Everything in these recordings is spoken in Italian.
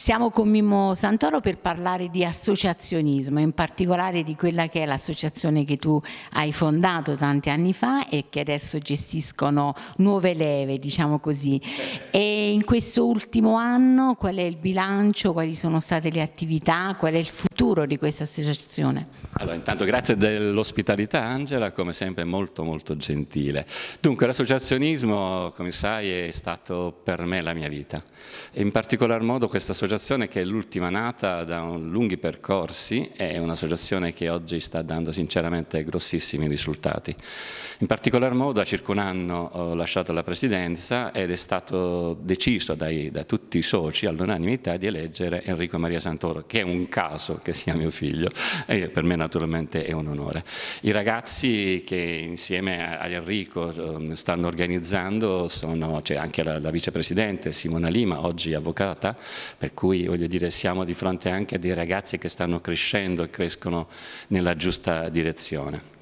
Siamo con Mimmo Santoro per parlare di associazionismo, in particolare di quella che è l'associazione che tu hai fondato tanti anni fa e che adesso gestiscono nuove leve, diciamo così. E in questo ultimo anno qual è il bilancio, quali sono state le attività, qual è il futuro? futuro di questa associazione. Allora intanto grazie dell'ospitalità Angela, come sempre molto molto gentile. Dunque l'associazionismo, come sai, è stato per me la mia vita. E in particolar modo questa associazione che è l'ultima nata da lunghi percorsi è un'associazione che oggi sta dando sinceramente grossissimi risultati. In particolar modo a circa un anno ho lasciato la presidenza ed è stato deciso dai, da tutti i soci all'unanimità di eleggere Enrico Maria Santoro, che è un caso che sia mio figlio, e per me naturalmente è un onore. I ragazzi che insieme a Enrico ehm, stanno organizzando sono, c'è anche la, la vicepresidente Simona Lima, oggi avvocata, per cui voglio dire siamo di fronte anche a dei ragazzi che stanno crescendo e crescono nella giusta direzione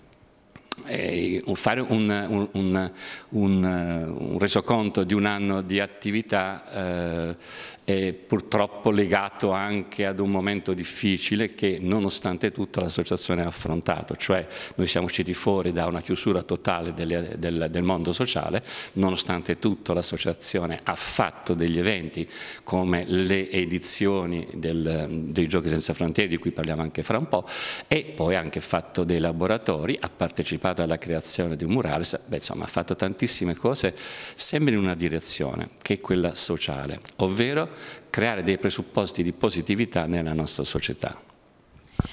e eh, fare un, un, un, eh, un, resoconto di un anno di attività eh, è purtroppo legato anche ad un momento difficile che nonostante tutto l'associazione ha affrontato, cioè noi siamo usciti fuori da una chiusura totale delle, del, del, mondo sociale, nonostante tutto l'associazione ha fatto degli eventi come le edizioni del, dei Giochi Senza Frontiere di cui parliamo anche fra un po' e poi ha anche fatto dei laboratori, ha partecipato partecipato alla creazione di un murale, beh, insomma ha fatto tantissime cose, sempre in una direzione, che è quella sociale, ovvero creare dei presupposti di positività nella nostra società.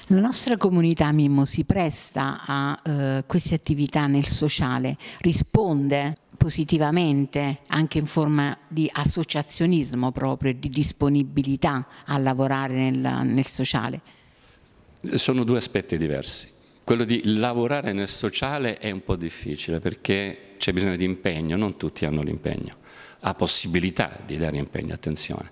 La nostra comunità Mimmo si presta a eh, queste attività nel sociale, risponde positivamente anche in forma di associazionismo proprio, di disponibilità a lavorare nel, nel sociale? Sono due aspetti diversi. Quello di lavorare nel sociale è un po' difficile perché c'è bisogno di impegno, non tutti hanno l'impegno, ha possibilità di dare impegno, attenzione.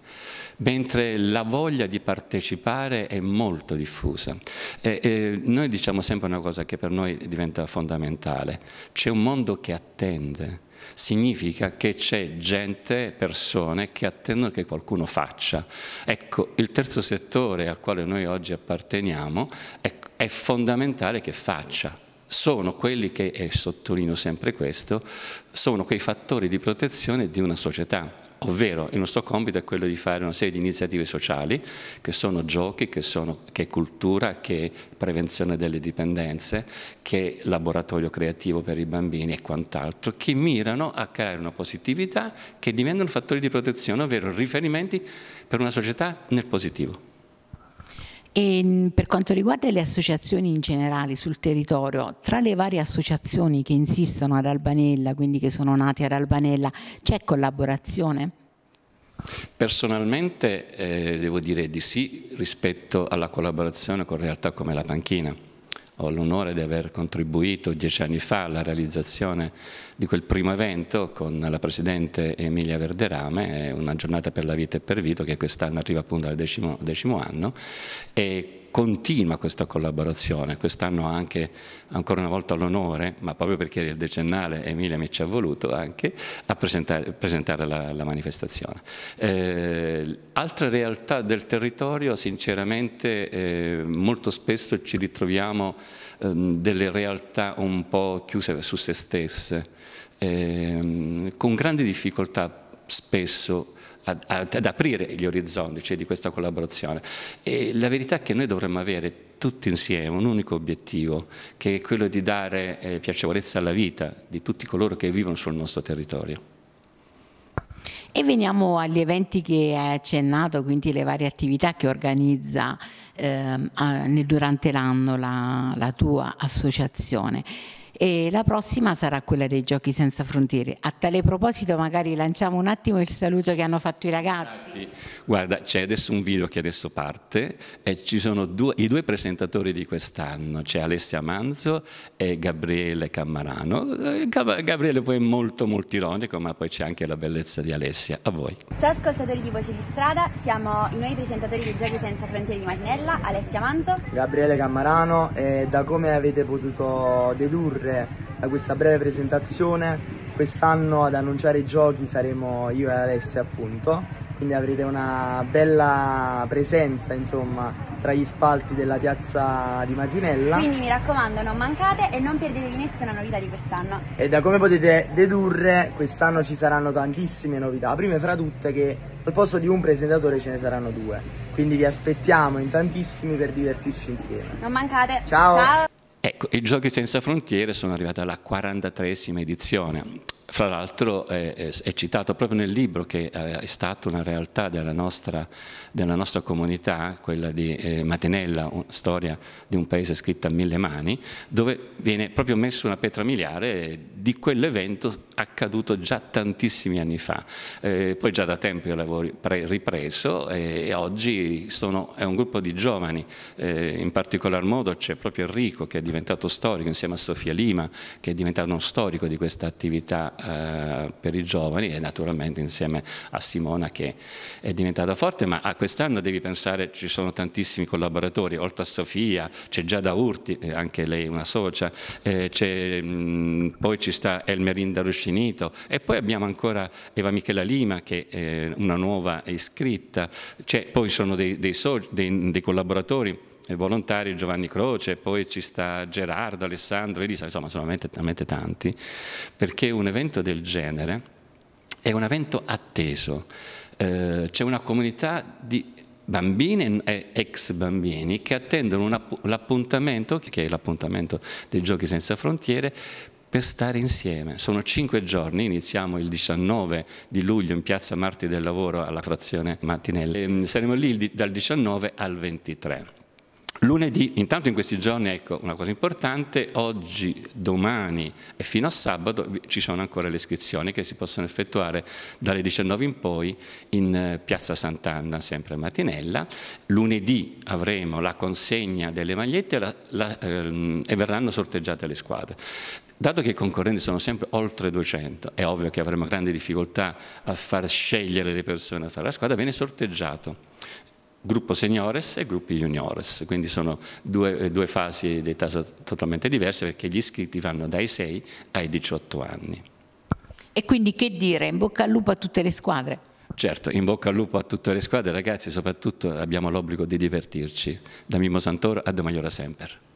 Mentre la voglia di partecipare è molto diffusa. E, e noi diciamo sempre una cosa che per noi diventa fondamentale, c'è un mondo che attende, significa che c'è gente, persone che attendono che qualcuno faccia. Ecco, il terzo settore al quale noi oggi apparteniamo è è fondamentale che faccia. Sono quelli che, e sottolineo sempre questo, sono quei fattori di protezione di una società. Ovvero il nostro compito è quello di fare una serie di iniziative sociali, che sono giochi, che, sono, che è cultura, che è prevenzione delle dipendenze, che è laboratorio creativo per i bambini e quant'altro, che mirano a creare una positività che diventano fattori di protezione, ovvero riferimenti per una società nel positivo. E per quanto riguarda le associazioni in generale sul territorio, tra le varie associazioni che insistono ad Albanella, quindi che sono nate ad Albanella, c'è collaborazione? Personalmente eh, devo dire di sì rispetto alla collaborazione con realtà come la panchina ho l'onore di aver contribuito dieci anni fa alla realizzazione di quel primo evento con la Presidente Emilia Verderame, una giornata per la vita e per Vito che quest'anno arriva appunto al decimo, decimo anno e continua questa collaborazione. Quest'anno anche ancora una volta l'onore, ma proprio perché era il decennale Emilia mi ci ha voluto anche, a presentare, presentare la, la, manifestazione. Eh, altre realtà del territorio, sinceramente, eh, molto spesso ci ritroviamo ehm, delle realtà un po' chiuse su se stesse, ehm, con grandi difficoltà spesso ad, ad, aprire gli orizzonti cioè, di questa collaborazione. E la verità è che noi dovremmo avere tutti insieme un unico obiettivo, che è quello di dare eh, piacevolezza alla vita di tutti coloro che vivono sul nostro territorio. E veniamo agli eventi che hai accennato, quindi le varie attività che organizza eh, durante l'anno la, la tua associazione e la prossima sarà quella dei Giochi Senza Frontiere. A tale proposito magari lanciamo un attimo il saluto che hanno fatto i ragazzi. Guarda, c'è adesso un video che adesso parte e ci sono due, i due presentatori di quest'anno, c'è Alessia Manzo e Gabriele Cammarano. Eh, Gabriele poi è molto molto ironico, ma poi c'è anche la bellezza di Alessia. A voi. Ciao ascoltatori di Voce di Strada, siamo i nuovi presentatori dei Giochi Senza Frontiere di Marinella, Alessia Manzo, Gabriele Cammarano e da come avete potuto dedurre per eh, questa breve presentazione. Quest'anno ad annunciare i giochi saremo io e Alessia appunto, quindi avrete una bella presenza insomma tra gli spalti della piazza di Maginella. Quindi mi raccomando non mancate e non perdetevi nessuna novità di quest'anno. E da come potete dedurre quest'anno ci saranno tantissime novità, prime fra tutte che al posto di un presentatore ce ne saranno due, quindi vi aspettiamo in tantissimi per divertirci insieme. Non mancate! Ciao! Ciao. Ecco, i Giochi Senza Frontiere sono arrivati alla 43esima edizione. Fra l'altro è, è, citato proprio nel libro che eh, è stata una realtà della nostra, della nostra comunità, quella di eh, Matenella, storia di un paese scritto a mille mani, dove viene proprio messo una pietra miliare di quell'evento accaduto già tantissimi anni fa. Eh, poi già da tempo io l'avevo ripreso e, eh, e oggi sono, è un gruppo di giovani, eh, in particolar modo c'è proprio Enrico che è diventato storico insieme a Sofia Lima che è diventato uno storico di questa attività eh, per i giovani e naturalmente insieme a Simona che è diventata forte, ma a quest'anno devi pensare ci sono tantissimi collaboratori, oltre a Sofia c'è Giada Urti, eh, anche lei una socia, eh, poi ci sta Elmerinda Ruscinito e poi abbiamo ancora Eva Michela Lima che è una nuova iscritta, cioè, poi sono dei, dei, so, dei, dei collaboratori eh, volontari Giovanni Croce, poi ci sta Gerardo, Alessandro, Elisa, insomma sono veramente, veramente tanti, perché un evento del genere è un evento atteso. Eh, c'è una comunità di bambini e eh, ex bambini che attendono l'appuntamento, che è l'appuntamento dei Giochi Senza Frontiere, per stare insieme. Sono cinque giorni, iniziamo il 19 di luglio in piazza Marti del Lavoro alla frazione Mattinelli, ehm, saremo lì dal 19 al 23. Lunedì, intanto in questi giorni, ecco una cosa importante, oggi, domani e fino a sabato ci sono ancora le iscrizioni che si possono effettuare dalle 19 in poi in eh, Piazza Sant'Anna, sempre a Matinella. Lunedì avremo la consegna delle magliette la, la, ehm, e verranno sorteggiate le squadre. Dato che i concorrenti sono sempre oltre 200, è ovvio che avremo grandi difficoltà a far scegliere le persone a fare la squadra, viene sorteggiato gruppo seniores e gruppi juniores, quindi sono due, eh, due fasi di età totalmente diverse perché gli iscritti vanno dai 6 ai 18 anni. E quindi che dire, in bocca al lupo a tutte le squadre. Certo, in bocca al lupo a tutte le squadre, ragazzi, soprattutto abbiamo l'obbligo di divertirci. Da Mimmo Santoro a Domaiora Semper.